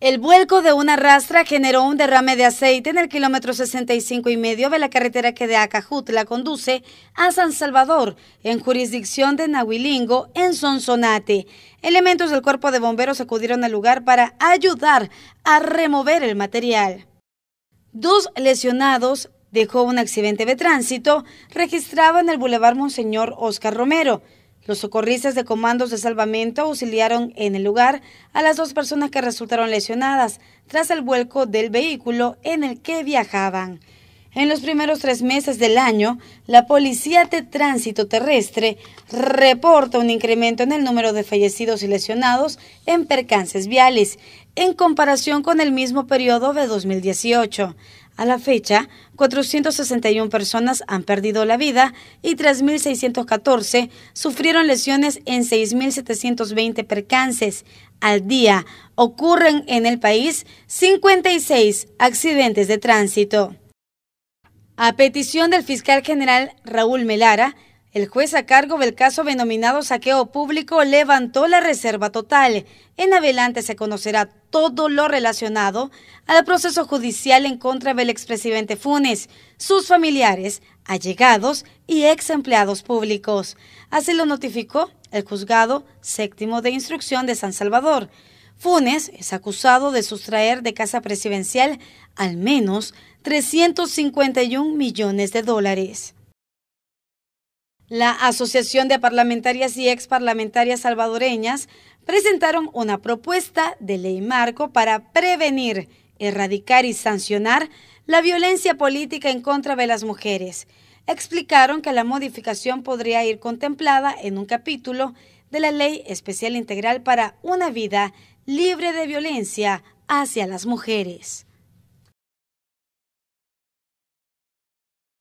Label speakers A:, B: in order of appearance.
A: El vuelco de una rastra generó un derrame de aceite en el kilómetro 65 y medio de la carretera que de Acajut la conduce a San Salvador, en jurisdicción de Nahuilingo, en Sonsonate. Elementos del cuerpo de bomberos acudieron al lugar para ayudar a remover el material. Dos lesionados dejó un accidente de tránsito registrado en el Boulevard Monseñor Oscar Romero. Los socorristas de comandos de salvamento auxiliaron en el lugar a las dos personas que resultaron lesionadas tras el vuelco del vehículo en el que viajaban. En los primeros tres meses del año, la Policía de Tránsito Terrestre reporta un incremento en el número de fallecidos y lesionados en percances viales, en comparación con el mismo periodo de 2018. A la fecha, 461 personas han perdido la vida y 3.614 sufrieron lesiones en 6.720 percances. Al día ocurren en el país 56 accidentes de tránsito. A petición del fiscal general Raúl Melara, el juez a cargo del caso denominado saqueo público levantó la reserva total. En adelante se conocerá todo lo relacionado al proceso judicial en contra del expresidente Funes, sus familiares, allegados y ex empleados públicos. Así lo notificó el juzgado séptimo de instrucción de San Salvador. Funes es acusado de sustraer de casa presidencial al menos 351 millones de dólares. La Asociación de Parlamentarias y Exparlamentarias Salvadoreñas presentaron una propuesta de ley marco para prevenir, erradicar y sancionar la violencia política en contra de las mujeres. Explicaron que la modificación podría ir contemplada en un capítulo de la Ley Especial Integral para una Vida libre de violencia hacia las mujeres.